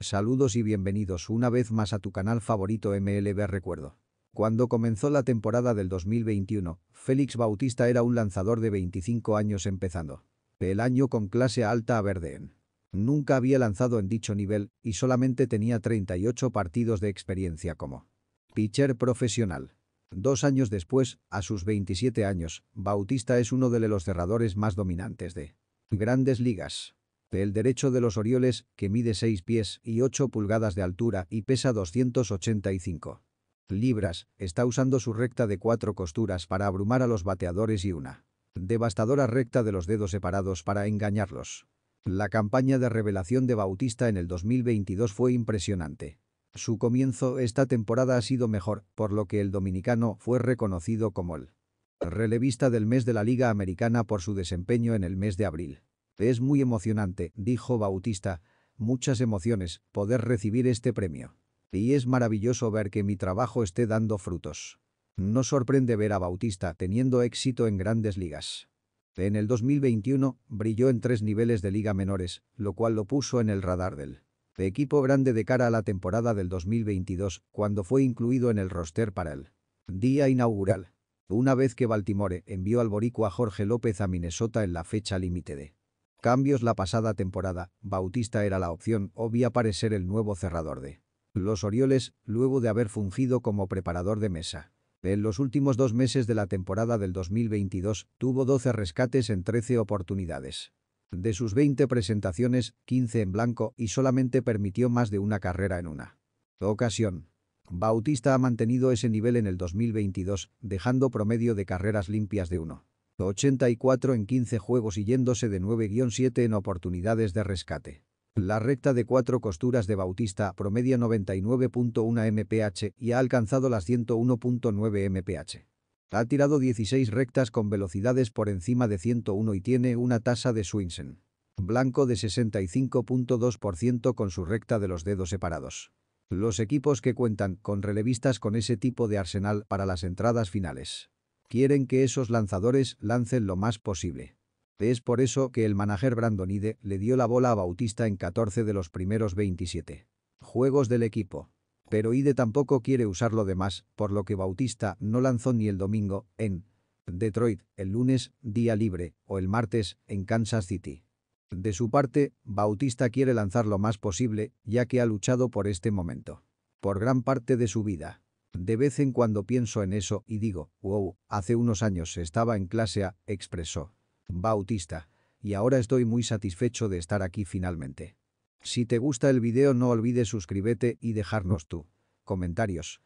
Saludos y bienvenidos una vez más a tu canal favorito MLB Recuerdo. Cuando comenzó la temporada del 2021, Félix Bautista era un lanzador de 25 años empezando. El año con clase alta a Verdeen. Nunca había lanzado en dicho nivel y solamente tenía 38 partidos de experiencia como pitcher profesional. Dos años después, a sus 27 años, Bautista es uno de los cerradores más dominantes de grandes ligas. El derecho de los Orioles, que mide 6 pies y 8 pulgadas de altura y pesa 285 libras, está usando su recta de cuatro costuras para abrumar a los bateadores y una devastadora recta de los dedos separados para engañarlos. La campaña de revelación de Bautista en el 2022 fue impresionante. Su comienzo esta temporada ha sido mejor, por lo que el dominicano fue reconocido como el relevista del mes de la Liga Americana por su desempeño en el mes de abril. Es muy emocionante, dijo Bautista, muchas emociones, poder recibir este premio. Y es maravilloso ver que mi trabajo esté dando frutos. No sorprende ver a Bautista teniendo éxito en grandes ligas. En el 2021, brilló en tres niveles de liga menores, lo cual lo puso en el radar del equipo grande de cara a la temporada del 2022, cuando fue incluido en el roster para el día inaugural. Una vez que Baltimore envió al boricua Jorge López a Minnesota en la fecha límite de cambios la pasada temporada, Bautista era la opción obvia para ser el nuevo cerrador de los Orioles, luego de haber fungido como preparador de mesa. En los últimos dos meses de la temporada del 2022, tuvo 12 rescates en 13 oportunidades. De sus 20 presentaciones, 15 en blanco y solamente permitió más de una carrera en una ocasión. Bautista ha mantenido ese nivel en el 2022, dejando promedio de carreras limpias de uno. 84 en 15 juegos y yéndose de 9-7 en oportunidades de rescate. La recta de cuatro costuras de Bautista promedia 99.1 mph y ha alcanzado las 101.9 mph. Ha tirado 16 rectas con velocidades por encima de 101 y tiene una tasa de Swinson. Blanco de 65.2% con su recta de los dedos separados. Los equipos que cuentan con relevistas con ese tipo de arsenal para las entradas finales. Quieren que esos lanzadores lancen lo más posible. Es por eso que el manager Brandon Brandonide le dio la bola a Bautista en 14 de los primeros 27 juegos del equipo. Pero Ide tampoco quiere usarlo de más, por lo que Bautista no lanzó ni el domingo, en Detroit, el lunes, día libre, o el martes, en Kansas City. De su parte, Bautista quiere lanzar lo más posible, ya que ha luchado por este momento. Por gran parte de su vida. De vez en cuando pienso en eso y digo, wow, hace unos años estaba en clase A, expresó. Bautista. Y ahora estoy muy satisfecho de estar aquí finalmente. Si te gusta el video no olvides suscríbete y dejarnos tu comentarios.